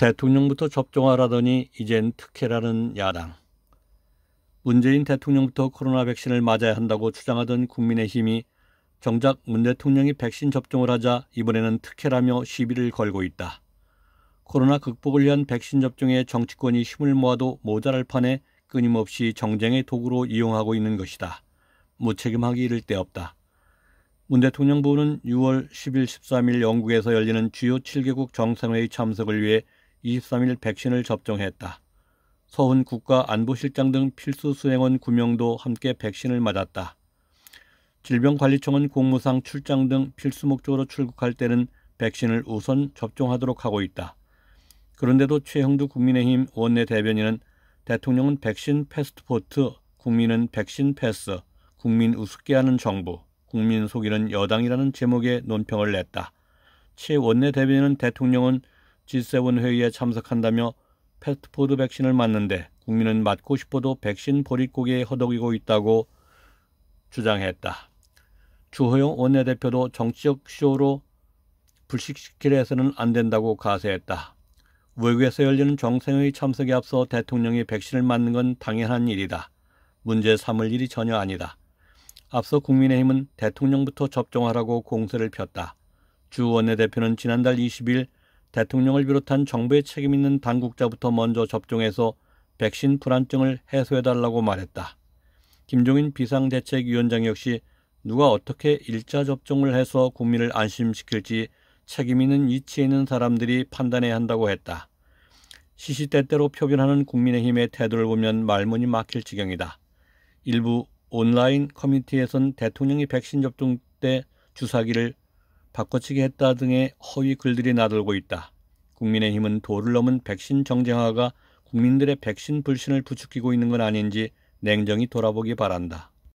대통령부터 접종하라더니 이젠 특혜라는 야당. 문재인 대통령부터 코로나 백신을 맞아야 한다고 주장하던 국민의힘이 정작 문 대통령이 백신 접종을 하자 이번에는 특혜라며 시비를 걸고 있다. 코로나 극복을 위한 백신 접종에 정치권이 힘을 모아도 모자랄 판에 끊임없이 정쟁의 도구로 이용하고 있는 것이다. 무책임하기 이를 데 없다. 문 대통령 부부는 6월 10일, 13일 영국에서 열리는 주요 7개국 정상회의 참석을 위해 23일 백신을 접종했다. 서훈 국가안보실장 등 필수 수행원 9명도 함께 백신을 맞았다. 질병관리청은 공무상 출장 등 필수 목적으로 출국할 때는 백신을 우선 접종하도록 하고 있다. 그런데도 최형두 국민의힘 원내대변인은 대통령은 백신 패스트포트, 국민은 백신 패스, 국민 우습게 하는 정부, 국민 속이는 여당이라는 제목의 논평을 냈다. 최 원내대변인은 대통령은 G7 회의에 참석한다며 패트포드 백신을 맞는데 국민은 맞고 싶어도 백신 보릿고개에 허덕이고 있다고 주장했다. 주호영 원내대표도 정치적 쇼로 불식시키려서는 해안 된다고 가세했다. 외국에서 열리는 정상의 참석에 앞서 대통령이 백신을 맞는 건 당연한 일이다. 문제 삼을 일이 전혀 아니다. 앞서 국민의힘은 대통령부터 접종하라고 공세를 폈다. 주 원내대표는 지난달 20일 대통령을 비롯한 정부의 책임 있는 당국자부터 먼저 접종해서 백신 불안증을 해소해달라고 말했다. 김종인 비상대책위원장 역시 누가 어떻게 일자 접종을 해서 국민을 안심시킬지 책임 있는 위치에 있는 사람들이 판단해야 한다고 했다. 시시때때로 표변하는 국민의힘의 태도를 보면 말문이 막힐 지경이다. 일부 온라인 커뮤니티에선 대통령이 백신 접종 때 주사기를 바꿔치기 했다 등의 허위 글들이 나돌고 있다. 국민의힘은 도를 넘은 백신 정쟁화가 국민들의 백신 불신을 부추기고 있는 건 아닌지 냉정히 돌아보기 바란다.